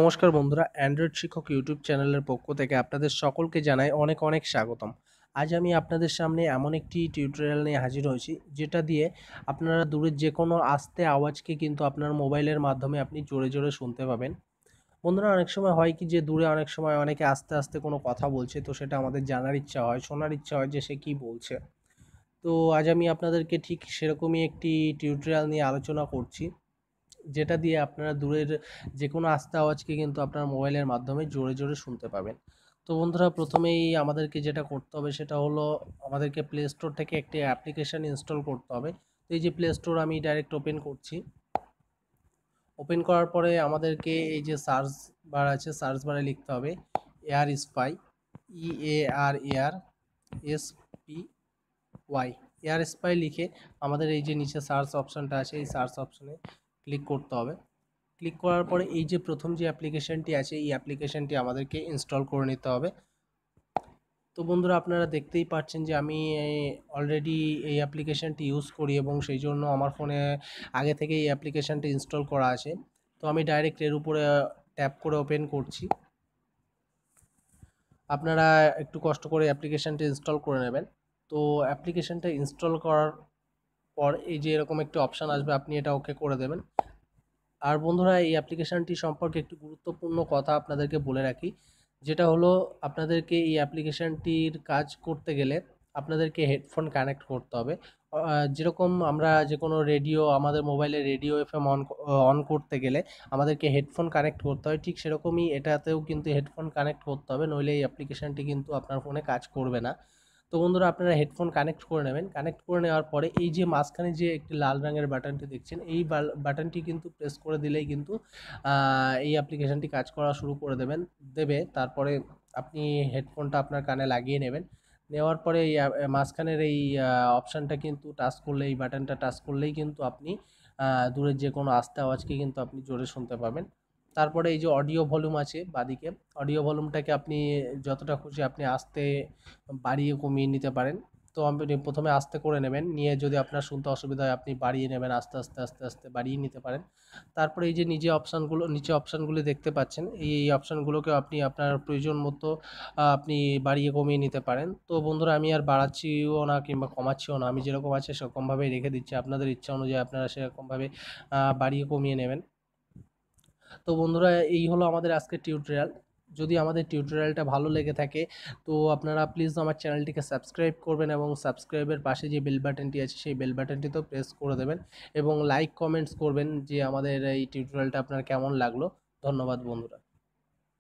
নমস্কার বন্ধুরা অ্যান্ড্রয়েড শিক্ষক ইউটিউব চ্যানেলের পক্ষ থেকে আপনাদের সকলকে জানাই অনেক অনেক স্বাগতম আজ আমি আপনাদের সামনে এমন একটি টিউটোরিয়াল নিয়ে হাজির হয়েছি যেটা দিয়ে আপনারা দূরের যে কোনো আস্তে আওয়াজকে কিন্তু আপনার মোবাইলের মাধ্যমে আপনি জোরে জোরে শুনতে পাবেন বন্ধুরা অনেক সময় হয় কি যে দূরে অনেক সময় অনেকে আস্তে আস্তে কোনো কথা বলছে তো সেটা আমাদের জানার ইচ্ছা হয় শোনার ইচ্ছা হয় যে সে কী বলছে তো আজ আমি আপনাদেরকে ঠিক সেরকমই একটি টিউটোরিয়াল নিয়ে আলোচনা করছি যেটা দিয়ে আপনারা দূরের যে কোনো আস্তে আওয়াজকে কিন্তু আপনার মোবাইলের মাধ্যমে জোরে জোরে শুনতে পাবেন তো বন্ধুরা প্রথমেই আমাদেরকে যেটা করতে হবে সেটা হলো আমাদেরকে প্লে স্টোর থেকে একটি অ্যাপ্লিকেশান ইনস্টল করতে হবে তো এই যে প্লে স্টোর আমি ডাইরেক্ট ওপেন করছি ওপেন করার পরে আমাদেরকে এই যে সার্চ বার আছে সার্চ বারে লিখতে হবে air spy E A R air S P Y air spy লিখে আমাদের এই যে নিচে সার্চ অপশানটা আছে এই সার্চ অপশানে ক্লিক করতে হবে ক্লিক করার পরে এই যে প্রথম যে অ্যাপ্লিকেশানটি আছে এই অ্যাপ্লিকেশানটি আমাদেরকে ইনস্টল করে নিতে হবে তো বন্ধুরা আপনারা দেখতেই পাচ্ছেন যে আমি অলরেডি এই অ্যাপ্লিকেশানটি ইউজ করি এবং সেই জন্য আমার ফোনে আগে থেকে এই অ্যাপ্লিকেশানটি ইনস্টল করা আছে তো আমি ডাইরেক্ট এর উপরে ট্যাপ করে ওপেন করছি আপনারা একটু কষ্ট করে অ্যাপ্লিকেশানটি ইনস্টল করে নেবেন তো অ্যাপ্লিকেশানটা ইনস্টল করার পর এই যে এরকম একটি অপশান আসবে আপনি এটা ওকে করে দেবেন আর বন্ধুরা এই অ্যাপ্লিকেশানটি সম্পর্কে একটি গুরুত্বপূর্ণ কথা আপনাদেরকে বলে রাখি যেটা হলো আপনাদেরকে এই অ্যাপ্লিকেশানটির কাজ করতে গেলে আপনাদেরকে হেডফোন কানেক্ট করতে হবে যেরকম আমরা যে কোনো রেডিও আমাদের মোবাইলে রেডিও এফএম অন অন করতে গেলে আমাদেরকে হেডফোন কানেক্ট করতে হয় ঠিক সেরকমই এটাতেও কিন্তু হেডফোন কানেক্ট করতে হবে নইলে এই অ্যাপ্লিকেশানটি কিন্তু আপনার ফোনে কাজ করবে না তো বন্ধুরা আপনারা হেডফোন কানেক্ট করে নেবেন কানেক্ট করে নেওয়ার পরে এই যে মাঝখানে যে একটি লাল রঙের বাটনটি দেখছেন এই বাটনটি কিন্তু প্রেস করে দিলেই কিন্তু এই অ্যাপ্লিকেশানটি কাজ করা শুরু করে দেবেন দেবে তারপরে আপনি হেডফোনটা আপনার কানে লাগিয়ে নেবেন নেওয়ার পরে এই মাঝখানের এই অপশানটা কিন্তু টাচ করলে এই বাটনটা টাচ করলেই কিন্তু আপনি দূরের যে কোনো আস্তে আওয়াজকে কিন্তু আপনি জোরে শুনতে পাবেন তারপরে এই যে অডিও ভলিউম আছে বাদিকে অডিও ভলিউমটাকে আপনি যতটা খুশি আপনি আস্তে বাড়িয়ে কমিয়ে নিতে পারেন তো আপনি প্রথমে আস্তে করে নেবেন নিয়ে যদি আপনার শুনতে অসুবিধা হয় আপনি বাড়িয়ে নেবেন আস্তে আস্তে আস্তে আস্তে বাড়িয়ে নিতে পারেন তারপরে এই যে নিজে অপশানগুলো নিচে অপশানগুলি দেখতে পাচ্ছেন এই অপশানগুলোকে আপনি আপনার প্রয়োজন মতো আপনি বাড়িয়ে কমিয়ে নিতে পারেন তো বন্ধুরা আমি আর বাড়াচ্ছিও না কিংবা কমাচ্ছিও না আমি যেরকম আছে সেরকমভাবেই রেখে দিচ্ছি আপনাদের ইচ্ছা অনুযায়ী আপনারা সেরকমভাবে বাড়িয়ে কমিয়ে নেবেন তো বন্ধুরা এই হলো আমাদের আজকের টিউটোরিয়াল যদি আমাদের টিউটোরিয়ালটা ভালো লেগে থাকে তো আপনারা প্লিজ আমার চ্যানেলটিকে সাবস্ক্রাইব করবেন এবং সাবস্ক্রাইবের পাশে যে বেল বাটনটি আছে সেই বেল বাটনটিতেও তো প্রেস করে দেবেন এবং লাইক কমেন্টস করবেন যে আমাদের এই টিউটোরিয়ালটা আপনার কেমন লাগলো ধন্যবাদ বন্ধুরা